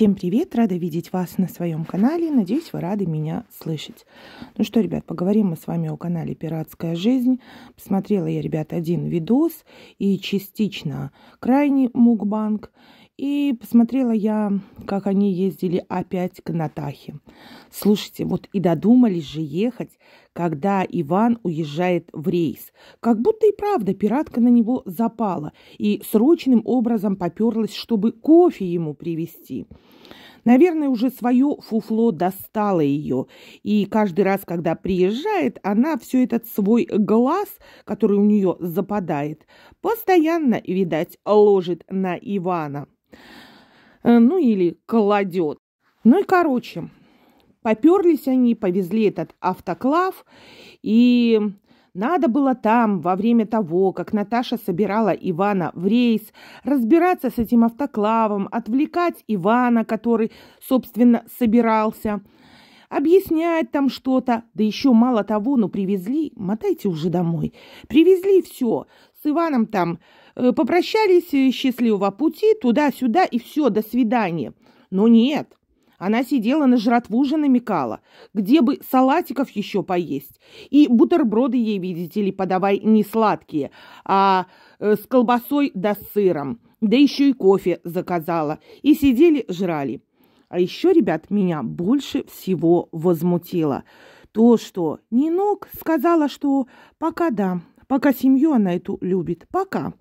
Всем привет! Рада видеть вас на своем канале. Надеюсь, вы рады меня слышать. Ну что, ребят, поговорим мы с вами о канале «Пиратская жизнь». Посмотрела я, ребят, один видос и частично крайний мукбанг, и посмотрела я, как они ездили опять к Натахе. Слушайте, вот и додумались же ехать, когда Иван уезжает в рейс. Как будто и правда пиратка на него запала и срочным образом поперлась, чтобы кофе ему привезти. Наверное, уже свое фуфло достало ее, и каждый раз, когда приезжает, она все этот свой глаз, который у нее западает, постоянно, видать, ложит на Ивана. Э, ну или кладет. Ну и короче, поперлись они, повезли этот автоклав, и надо было там, во время того, как Наташа собирала Ивана в рейс, разбираться с этим автоклавом, отвлекать Ивана, который, собственно, собирался, объяснять там что-то, да еще мало того, ну привезли, мотайте уже домой, привезли все, с Иваном там Э, попрощались э, счастливого пути, туда-сюда и все, до свидания. Но нет, она сидела на жратву же намекала, где бы салатиков еще поесть. И бутерброды ей, видите ли, подавай не сладкие, а э, с колбасой да с сыром. Да еще и кофе заказала. И сидели, жрали. А еще, ребят, меня больше всего возмутило то, что Нинок сказала, что пока да, пока семью она эту любит. Пока.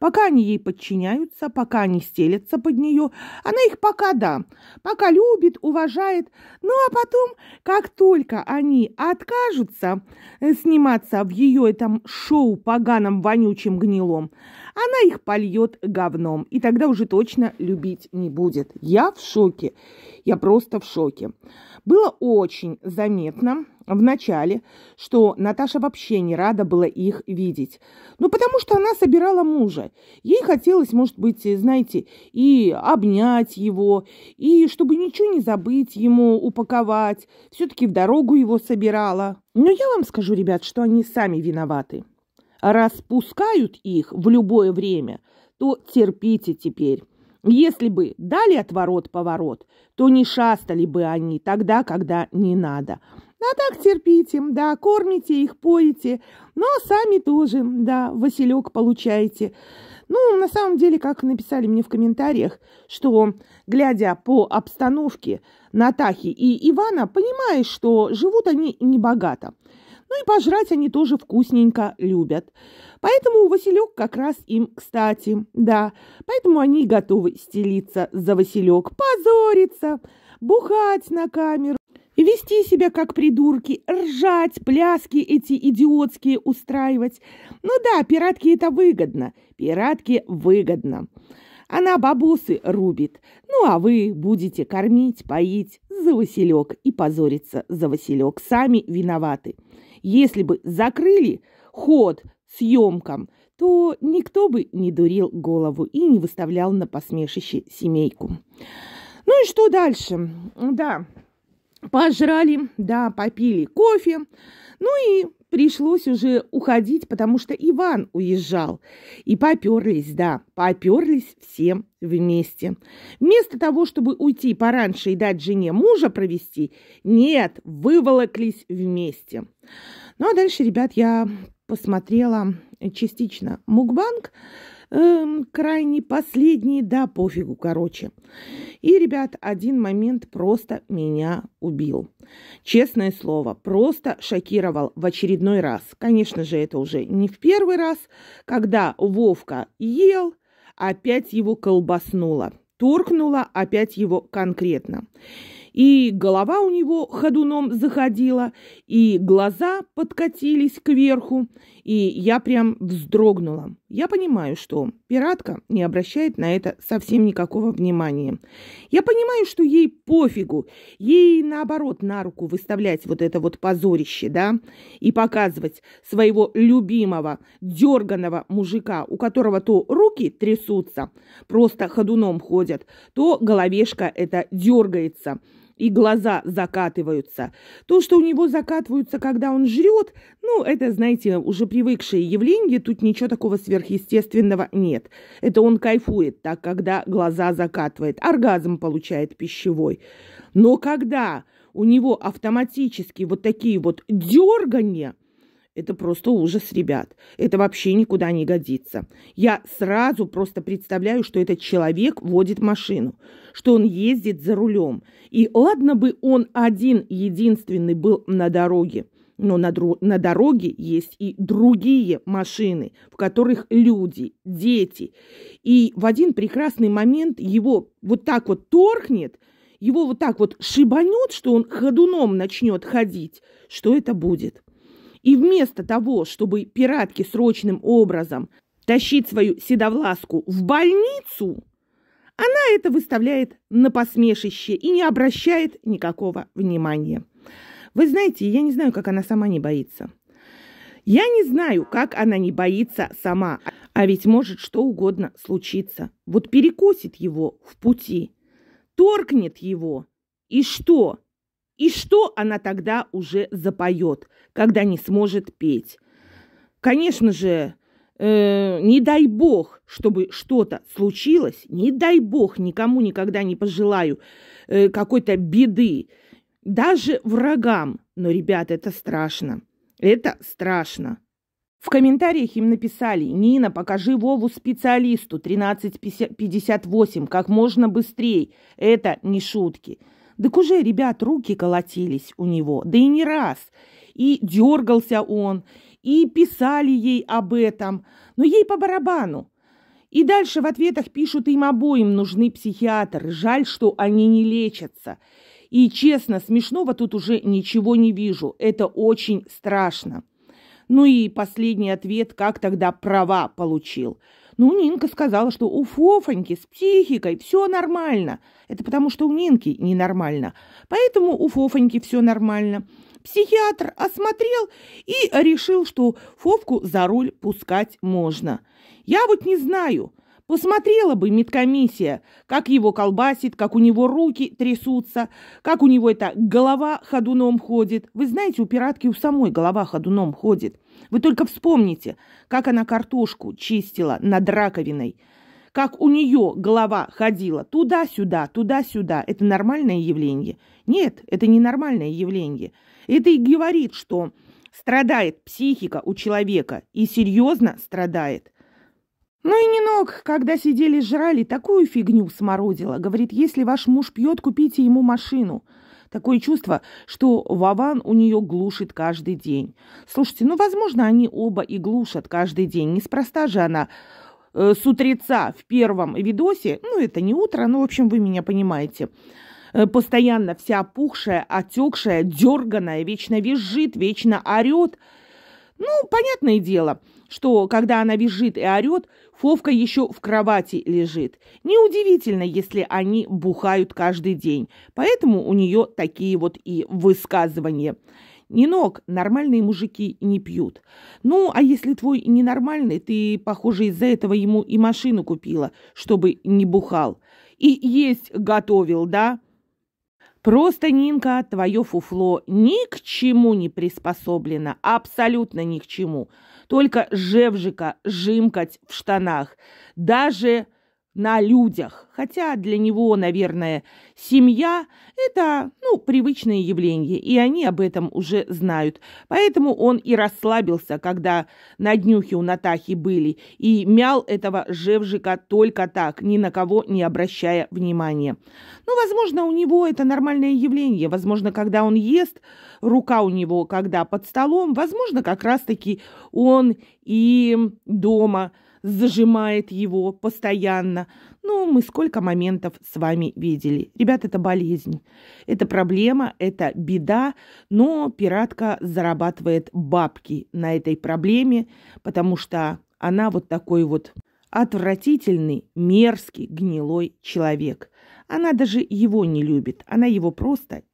Пока они ей подчиняются, пока они стелятся под нее. Она их пока, да, пока любит, уважает. Ну, а потом, как только они откажутся э, сниматься в ее этом шоу поганом, вонючим, гнилом, она их польет говном. И тогда уже точно любить не будет. Я в шоке. Я просто в шоке. Было очень заметно в начале, что Наташа вообще не рада была их видеть. Ну, потому что она собирала мужа. Ей хотелось, может быть, знаете, и обнять его, и чтобы ничего не забыть ему, упаковать. Все-таки в дорогу его собирала. Но я вам скажу, ребят, что они сами виноваты. Распускают их в любое время, то терпите теперь. Если бы дали отворот-поворот, то не шастали бы они тогда, когда не надо. А так терпите, да, кормите их, поете, но сами тоже, да, Василек получаете. Ну, на самом деле, как написали мне в комментариях, что, глядя по обстановке Натахи и Ивана, понимаешь, что живут они небогато. богато. Ну и пожрать они тоже вкусненько любят. Поэтому Василек как раз им кстати. Да, поэтому они готовы стелиться за Василек, позориться, бухать на камеру. Вести себя как придурки, ржать, пляски эти идиотские устраивать. Ну да, пиратки это выгодно. Пиратки выгодно. Она бабусы рубит. Ну, а вы будете кормить, поить за Василек и позориться за Василек. Сами виноваты. Если бы закрыли ход съемкам, то никто бы не дурил голову и не выставлял на посмешище семейку. Ну и что дальше? Да, пожрали, да, попили кофе, ну и пришлось уже уходить, потому что Иван уезжал. И поперлись, да, поперлись все вместе. Вместо того, чтобы уйти пораньше и дать жене мужа провести, нет, выволоклись вместе. Ну а дальше, ребят, я посмотрела э, частично мукбанг, эм, крайний, последний, да пофигу, короче. И, ребят, один момент просто меня убил. Честное слово, просто шокировал в очередной раз. Конечно же, это уже не в первый раз, когда Вовка ел, опять его колбаснуло, торкнуло опять его конкретно. И голова у него ходуном заходила, и глаза подкатились кверху, и я прям вздрогнула. Я понимаю, что пиратка не обращает на это совсем никакого внимания. Я понимаю, что ей пофигу, ей наоборот на руку выставлять вот это вот позорище, да, и показывать своего любимого, дерганого мужика, у которого то руки трясутся, просто ходуном ходят, то головешка это дергается – и глаза закатываются. То, что у него закатываются, когда он жрет, ну, это, знаете, уже привыкшие явления, тут ничего такого сверхъестественного нет. Это он кайфует так, когда глаза закатывает, оргазм получает пищевой. Но когда у него автоматически вот такие вот дергания – это просто ужас, ребят. Это вообще никуда не годится. Я сразу просто представляю, что этот человек водит машину, что он ездит за рулем. И ладно бы он один, единственный был на дороге, но на, дру- на дороге есть и другие машины, в которых люди, дети. И в один прекрасный момент его вот так вот торкнет, его вот так вот шибанет, что он ходуном начнет ходить. Что это будет? И вместо того, чтобы пиратки срочным образом тащить свою седовласку в больницу, она это выставляет на посмешище и не обращает никакого внимания. Вы знаете, я не знаю, как она сама не боится. Я не знаю, как она не боится сама, а ведь может что угодно случиться. Вот перекосит его в пути, торкнет его. И что? И что она тогда уже запоет, когда не сможет петь? Конечно же, э, не дай бог, чтобы что-то случилось, не дай бог, никому никогда не пожелаю э, какой-то беды, даже врагам. Но, ребята, это страшно. Это страшно. В комментариях им написали «Нина, покажи Вову специалисту 1358 как можно быстрее». Это не шутки. Так уже, ребят, руки колотились у него, да и не раз. И дергался он, и писали ей об этом, но ей по барабану. И дальше в ответах пишут, им обоим нужны психиатры, жаль, что они не лечатся. И честно, смешного тут уже ничего не вижу, это очень страшно. Ну и последний ответ, как тогда права получил – ну, Нинка сказала, что у Фофоньки с психикой все нормально. Это потому, что у Нинки ненормально. Поэтому у Фофоньки все нормально. Психиатр осмотрел и решил, что Фовку за руль пускать можно. Я вот не знаю, Посмотрела бы медкомиссия, как его колбасит, как у него руки трясутся, как у него эта голова ходуном ходит. Вы знаете, у пиратки у самой голова ходуном ходит. Вы только вспомните, как она картошку чистила над раковиной, как у нее голова ходила туда-сюда, туда-сюда. Это нормальное явление? Нет, это не нормальное явление. Это и говорит, что страдает психика у человека и серьезно страдает. Ну и не ног, когда сидели жрали, такую фигню смородила. Говорит, если ваш муж пьет, купите ему машину. Такое чувство, что Вован у нее глушит каждый день. Слушайте, ну, возможно, они оба и глушат каждый день. Неспроста же она э, с утреца в первом видосе, ну, это не утро, но ну, в общем, вы меня понимаете, э, постоянно вся пухшая, отекшая, дерганая, вечно визжит, вечно орет. Ну, понятное дело – что, когда она визжит и орет, Фовка еще в кровати лежит. Неудивительно, если они бухают каждый день. Поэтому у нее такие вот и высказывания. Нинок, нормальные мужики не пьют. Ну, а если твой ненормальный, ты, похоже, из-за этого ему и машину купила, чтобы не бухал. И есть готовил, да? Просто, Нинка, твое фуфло ни к чему не приспособлено, абсолютно ни к чему только жевжика жимкать в штанах. Даже на людях. Хотя для него, наверное, семья – это, ну, привычное явление, и они об этом уже знают. Поэтому он и расслабился, когда на днюхе у Натахи были, и мял этого Жевжика только так, ни на кого не обращая внимания. Ну, возможно, у него это нормальное явление. Возможно, когда он ест, рука у него, когда под столом, возможно, как раз-таки он и дома – зажимает его постоянно. Ну, мы сколько моментов с вами видели. Ребят, это болезнь, это проблема, это беда, но пиратка зарабатывает бабки на этой проблеме, потому что она вот такой вот отвратительный, мерзкий, гнилой человек. Она даже его не любит, она его просто